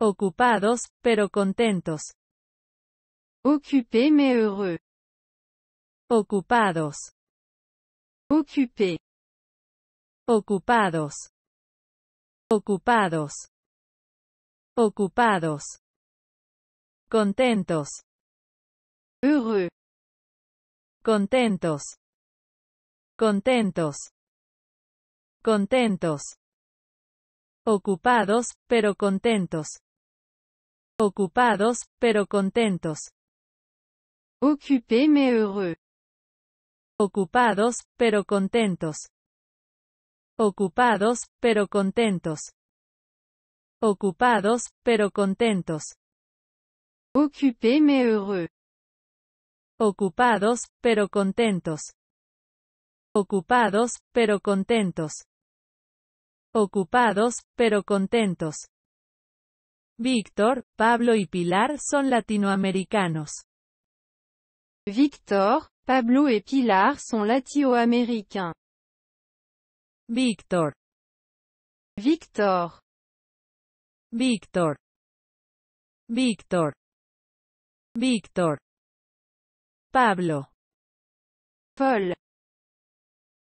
Ocupados, pero contentos. ocupé, me heureux. Ocupados. ocupé Ocupados. Ocupados. Ocupados. Contentos. Heureux. Contentos. Contentos. Contentos. Ocupados, pero contentos. Ocupados, pero contentos. Occupés mais heureux. Ocupados, pero contentos. Ocupados, pero contentos. Ocupados, pero contentos. Occupés mais heureux. Ocupados, pero contentos. Ocupados, pero contentos. Ocupados, pero contentos. Víctor, Pablo y Pilar son latinoamericanos. Víctor, Pablo y Pilar son latinoamericanos. Víctor Víctor. Víctor. Víctor. Víctor. Pablo.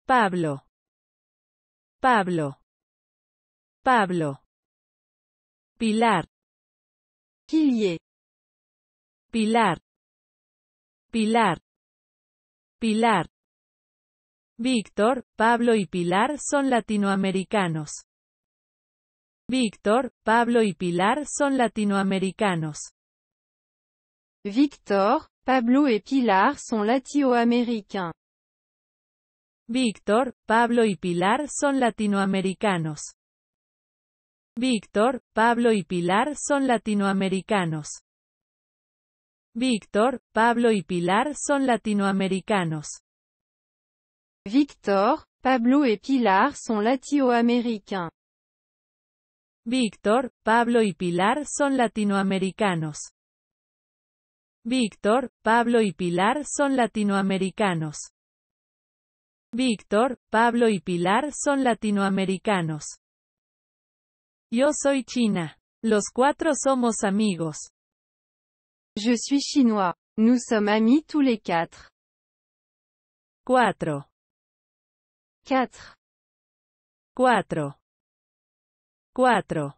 Pablo. Pablo. Pablo. Pilar. Pilier. Pilar. Pilar. Pilar. Víctor, Pablo y Pilar son latinoamericanos. Víctor, Pablo y Pilar son latinoamericanos. Víctor, Pablo y Pilar son latinoamericanos. Víctor, Pablo y Pilar son latinoamericanos. Víctor, Pablo y Pilar son latinoamericanos. Víctor, Pablo y Pilar son latinoamericanos. Víctor, Pablo y Pilar son Víctor, Pablo y Pilar son latinoamericanos. Víctor, Pablo y Pilar son latinoamericanos. Víctor, Pablo y Pilar son latinoamericanos. Yo soy China. Los cuatro somos amigos. Je suis chinois. Nous sommes amis tous les quatre. cuatro cuatro cuatro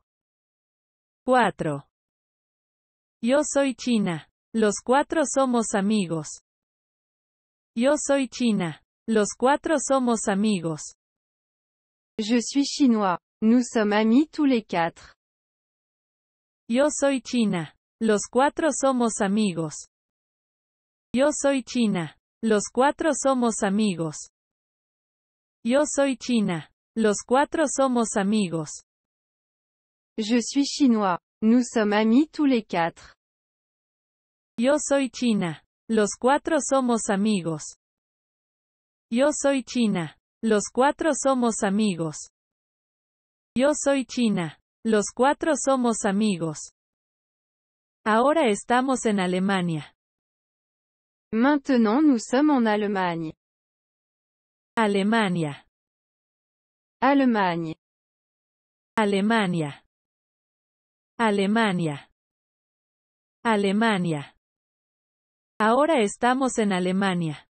Cuatro. Yo soy China. Los cuatro somos amigos. Yo soy China. Los cuatro somos amigos. Je suis chinois. Nous sommes amis quatre. Yo soy China. Los cuatro somos amigos. Yo soy China. Los cuatro somos amigos. Yo soy China. Los cuatro somos amigos. Je suis chinois. Nous sommes amis tous les quatre. Yo soy China. Los cuatro somos amigos. Yo soy China. Los cuatro somos amigos. Yo soy China. Los cuatro somos amigos. Ahora estamos en Alemania. Maintenant nous sommes en Allemagne. Alemania. Allemagne. Alemania. Alemania. Alemania. Ahora estamos en Alemania.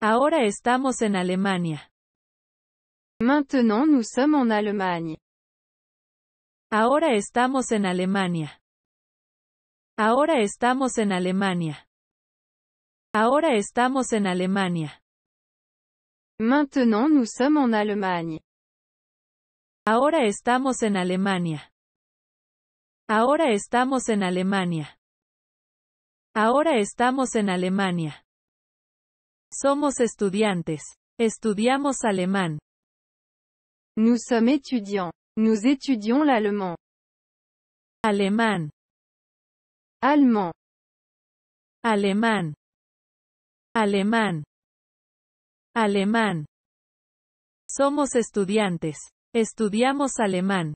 Ahora estamos en Alemania. Maintenant nous sommes en Allemagne. Ahora estamos en Alemania. Ahora estamos en Alemania. Ahora estamos en Alemania. Maintenant nous sommes en Allemagne. Ahora estamos en Alemania. Ahora estamos en Alemania. Ahora estamos en Alemania. Somos estudiantes. Estudiamos alemán. Nous sommes étudiants. Nous étudions l'allemand. Alemán. Allemand. Alemán. Alemán. Alemán. Somos estudiantes. Estudiamos alemán.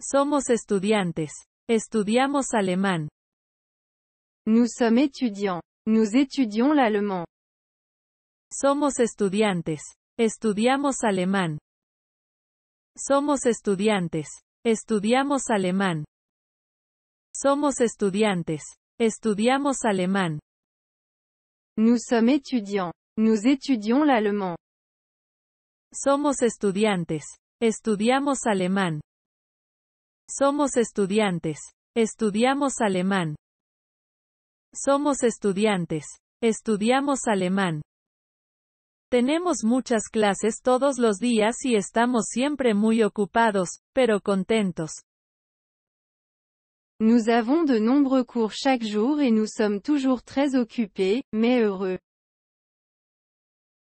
Somos estudiantes. Estudiamos alemán. Nous sommes étudiants. Nous étudions l'allemand. Somos estudiantes. Estudiamos alemán. Somos estudiantes. Estudiamos alemán. Somos estudiantes. Estudiamos alemán. Nous sommes étudiants. Nous étudions l'allemand. Somos estudiantes. Estudiamos alemán. Somos estudiantes. Estudiamos alemán. Somos estudiantes. Estudiamos alemán. Tenemos muchas clases todos los días y estamos siempre muy ocupados, pero contentos. Nous avons de nombreux cours chaque jour et nous sommes toujours très occupés, mais heureux.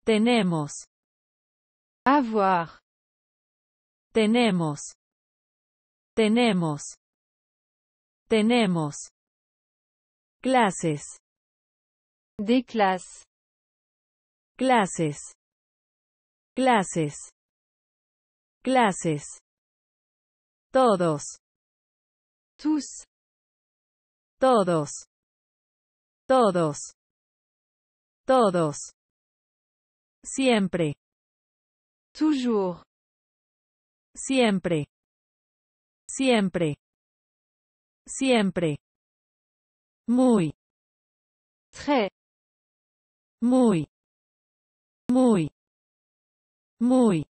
Tenemos. Avoir. Tenemos. Tenemos. Tenemos. Clases. De clases clases, clases, clases, todos, tus, todos, todos, todos, siempre, toujours, siempre, siempre, siempre, muy, très, muy, muy. Muy.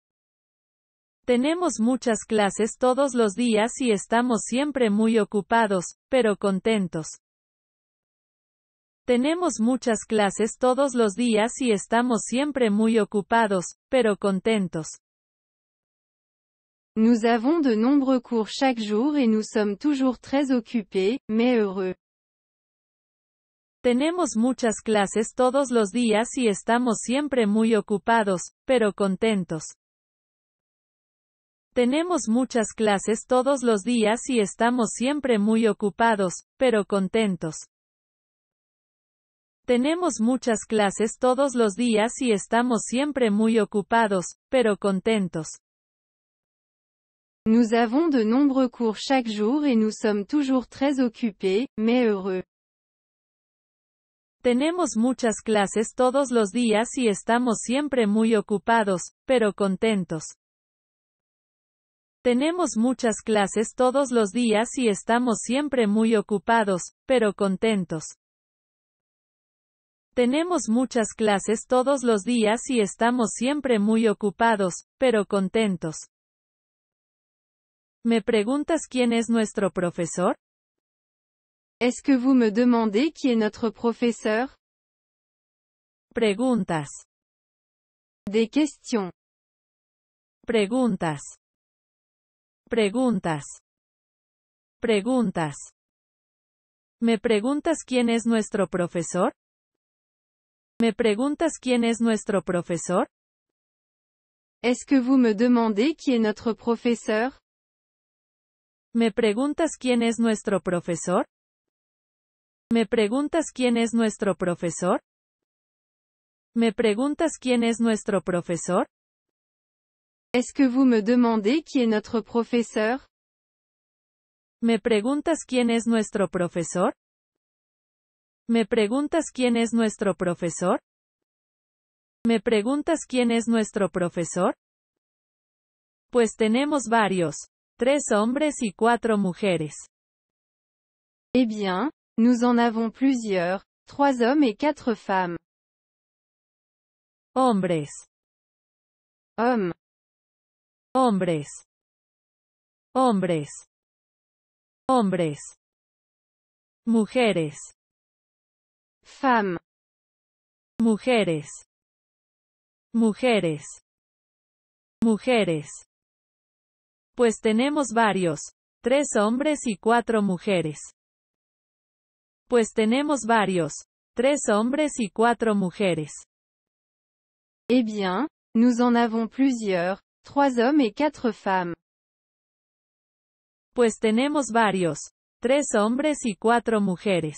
Tenemos muchas clases todos los días y estamos siempre muy ocupados, pero contentos. Tenemos muchas clases todos los días y estamos siempre muy ocupados, pero contentos. Nous avons de nombreux cours chaque jour et nous sommes toujours très occupés, mais heureux. Tenemos muchas clases todos los días y estamos siempre muy ocupados, pero contentos. Tenemos muchas clases todos los días y estamos siempre muy ocupados, pero contentos. Tenemos muchas clases todos los días y estamos siempre muy ocupados, pero contentos. Nos avons de nombreux cours chaque jour y nous sommes toujours très occupés, mais heureux. Tenemos muchas clases todos los días y estamos siempre muy ocupados, pero contentos. Tenemos muchas clases todos los días y estamos siempre muy ocupados, pero contentos. Tenemos muchas clases todos los días y estamos siempre muy ocupados, pero contentos. ¿Me preguntas quién es nuestro profesor? Est-ce que vous me demandez qui est notre professeur? Preguntas. Des questions. Preguntas. Preguntas. Preguntas. ¿Me preguntas quién es nuestro profesor? ¿Me preguntas quién es nuestro profesor? Est-ce que vous me demandez qui est notre professeur? ¿Me preguntas quién es nuestro profesor? ¿Me preguntas quién es nuestro profesor? ¿Me preguntas quién es nuestro profesor? Es que vous me demandez qui est notre professeur? ¿Me preguntas quién es nuestro profesor? ¿Me preguntas quién es nuestro profesor? ¿Me preguntas quién es nuestro profesor? Pues tenemos varios. Tres hombres y cuatro mujeres. Eh bien, Nous en avons plusieurs, trois hommes et quatre femmes. Hombres. Hombres. Hombres. Hombres. Mujeres. Femmes. Mujeres. Mujeres. Mujeres. Pues tenemos varios. Tres hombres y cuatro mujeres. Pues tenemos varios. Tres hombres y cuatro mujeres. Eh bien, nous en avons plusieurs, trois hommes y quatre femmes. Pues tenemos varios. Tres hombres y cuatro mujeres.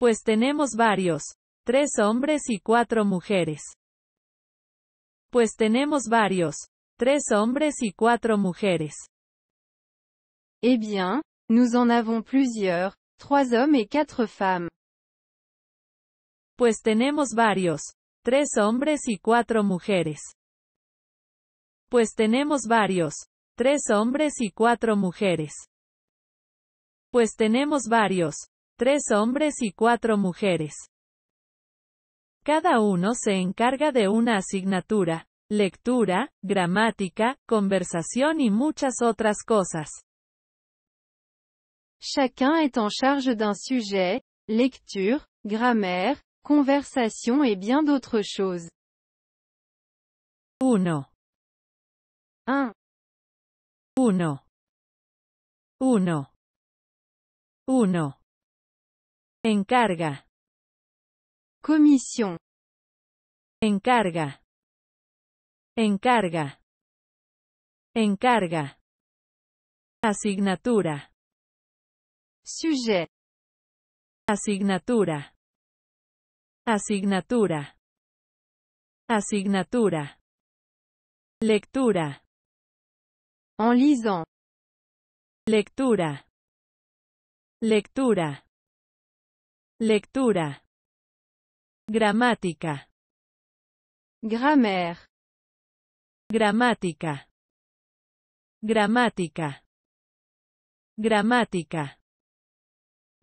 Pues tenemos varios. Tres hombres y cuatro mujeres. Pues tenemos varios. Tres hombres y cuatro mujeres. Eh bien, nous en avons plusieurs, 3 HOMBRES Y 4 MUJERES Pues tenemos varios. Tres hombres y cuatro mujeres. Pues tenemos varios. Tres hombres y cuatro mujeres. Pues tenemos varios. Tres hombres y cuatro mujeres. Cada uno se encarga de una asignatura, lectura, gramática, conversación y muchas otras cosas. Chacun est en charge d'un sujet, lecture, grammaire, conversation et bien d'autres choses. 1 1 1 1 1 Encarga. Commission. Encarga. Encarga. Encarga. Asignatura. Sujet. Asignatura. Asignatura. Asignatura. Lectura. En lisant. Lectura. Lectura. Lectura. Gramática. Grammaire. Gramática. Gramática. Gramática.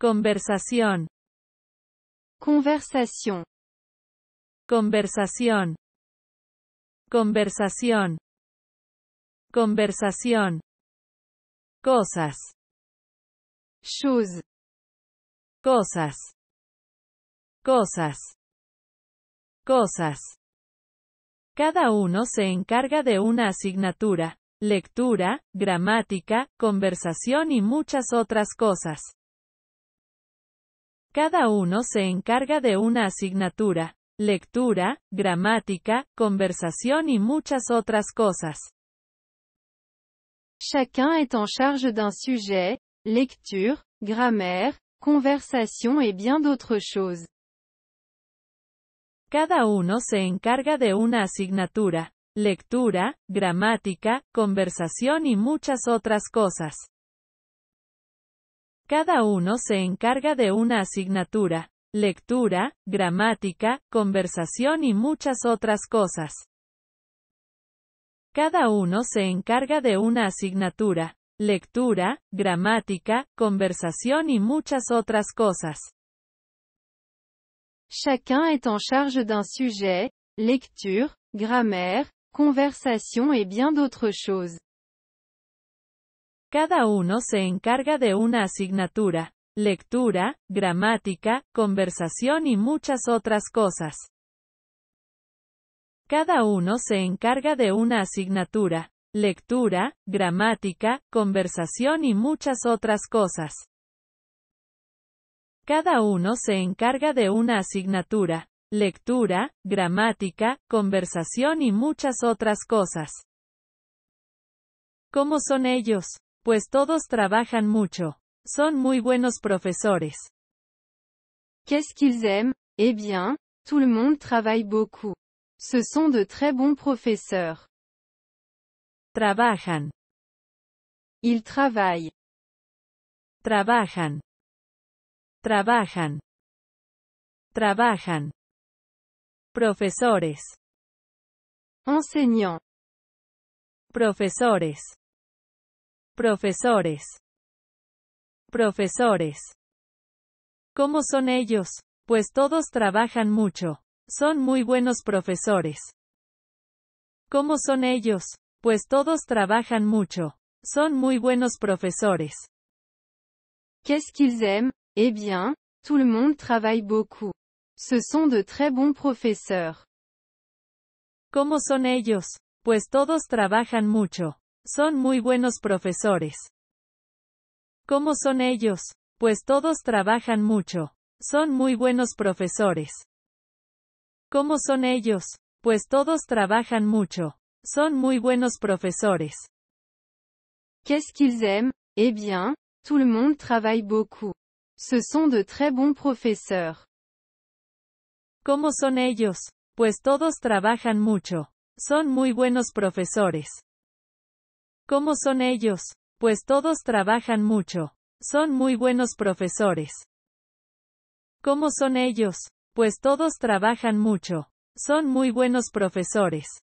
Conversación. Conversación. Conversación. Conversación. Conversación. Cosas. Shoes. Cosas. Cosas. Cosas. Cada uno se encarga de una asignatura, lectura, gramática, conversación y muchas otras cosas. Cada uno se encarga de una asignatura, lectura, gramática, conversación y muchas otras cosas. Chacun est en charge d'un sujet, lecture, grammaire, conversation et bien d'autres choses. Cada uno se encarga de una asignatura, lectura, gramática, conversación y muchas otras cosas. Cada uno se encarga de una asignatura, lectura, gramática, conversación y muchas otras cosas. Cada uno se encarga de una asignatura, lectura, gramática, conversación y muchas otras cosas. Chacun est en charge d'un sujet, lecture, grammaire, conversation et bien d'autres choses. Cada uno se encarga de una asignatura, lectura, gramática, conversación y muchas otras cosas. Cada uno se encarga de una asignatura, lectura, gramática, conversación y muchas otras cosas. Cada uno se encarga de una asignatura, lectura, gramática, conversación y muchas otras cosas. ¿Cómo son ellos? Pues todos trabajan mucho. Son muy buenos profesores. Qu'est-ce qu'ils aiment Eh bien, tout le monde travaille beaucoup. Ce sont de très bons professeurs. Trabajan. Ils travaillent. Trabajan. Trabajan. Trabajan. Profesores. Enseignants. Profesores. Profesores. Profesores. ¿Cómo son ellos? Pues todos trabajan mucho. Son muy buenos profesores. ¿Cómo son ellos? Pues todos trabajan mucho. Son muy buenos profesores. quest qu'ils aiment? Eh bien, tout le monde travaille beaucoup. Ce sont de très bons professeurs. ¿Cómo son ellos? Pues todos trabajan mucho. Son muy buenos profesores. ¿Cómo son ellos? Pues todos trabajan mucho. Son muy buenos profesores. ¿Cómo son ellos? Pues todos trabajan mucho. Son muy buenos profesores. qu'ils aiment? Eh bien, tout le monde travaille beaucoup. Ce sont de très bons professeurs. ¿Cómo son ellos? Pues todos trabajan mucho. Son muy buenos profesores. ¿Cómo son ellos? Pues todos trabajan mucho. Son muy buenos profesores. ¿Cómo son ellos? Pues todos trabajan mucho. Son muy buenos profesores.